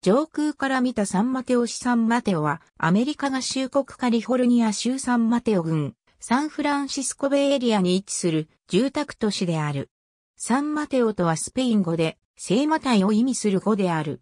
上空から見たサンマテオ市サンマテオは、アメリカ合衆国カリフォルニア州サンマテオ郡、サンフランシスコベエリアに位置する住宅都市である。サンマテオとはスペイン語で、聖マタイを意味する語である。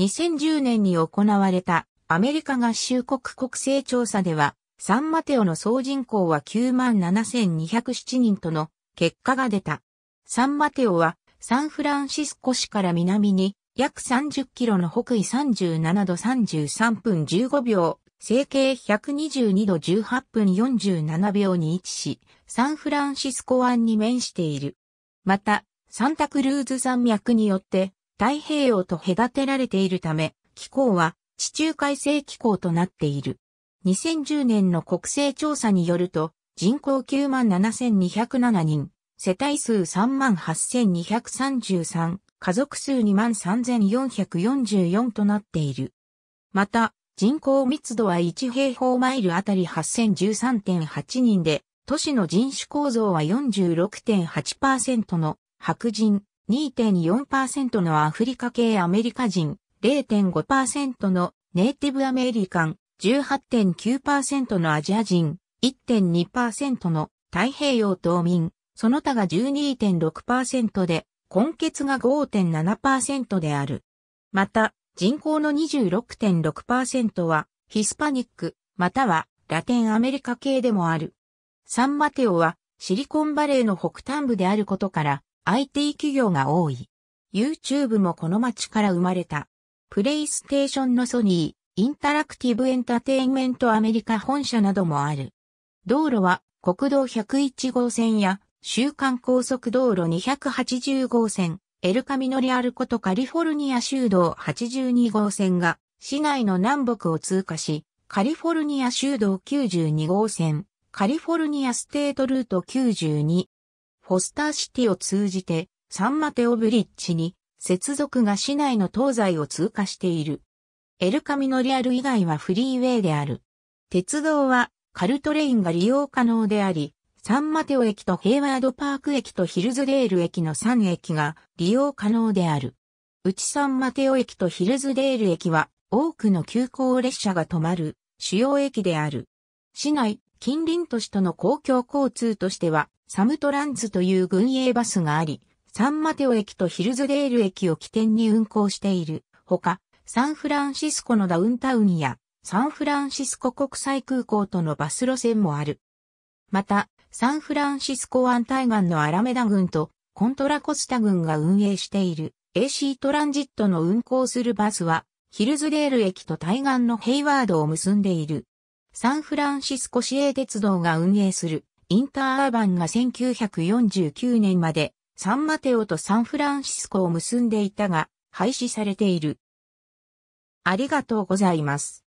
2010年に行われたアメリカ合衆国国勢調査では、サンマテオの総人口は97,207人との結果が出た。サンマテオはサンフランシスコ市から南に約30キロの北緯37度33分15秒、西形122度18分47秒に位置し、サンフランシスコ湾に面している。また、サンタクルーズ山脈によって太平洋と隔てられているため、気候は地中海性気候となっている。2010年の国勢調査によると、人口9万7207人、世帯数3万8233、家族数23,444となっている。また、人口密度は1平方マイルあたり8013.8人で、都市の人種構造は46.8%の白人、2.4%のアフリカ系アメリカ人、0.5%のネイティブアメリカン、18.9%のアジア人、1.2%の太平洋島民、その他が12.6%で、根血が5.7%である。また、人口の26.6%はヒスパニック、またはラテンアメリカ系でもある。サンマテオはシリコンバレーの北端部であることから IT 企業が多い。YouTube もこの街から生まれた。プレイステーションのソニー、インタラクティブエンタテインメントアメリカ本社などもある。道路は国道101号線や週間高速道路280号線、エルカミノリアルことカリフォルニア州道82号線が市内の南北を通過し、カリフォルニア州道92号線、カリフォルニアステートルート92、フォスターシティを通じてサンマテオブリッジに接続が市内の東西を通過している。エルカミノリアル以外はフリーウェイである。鉄道はカルトレインが利用可能であり、サンマテオ駅とヘイワードパーク駅とヒルズデール駅の3駅が利用可能である。うちサンマテオ駅とヒルズデール駅は多くの急行列車が止まる主要駅である。市内、近隣都市との公共交通としてはサムトランズという軍営バスがあり、サンマテオ駅とヒルズデール駅を起点に運行している。ほか、サンフランシスコのダウンタウンやサンフランシスコ国際空港とのバス路線もある。また、サンフランシスコ湾対岸のアラメダ郡とコントラコスタ郡が運営している AC トランジットの運行するバスはヒルズデール駅と対岸のヘイワードを結んでいる。サンフランシスコ市営鉄道が運営するインターアーバンが1949年までサンマテオとサンフランシスコを結んでいたが廃止されている。ありがとうございます。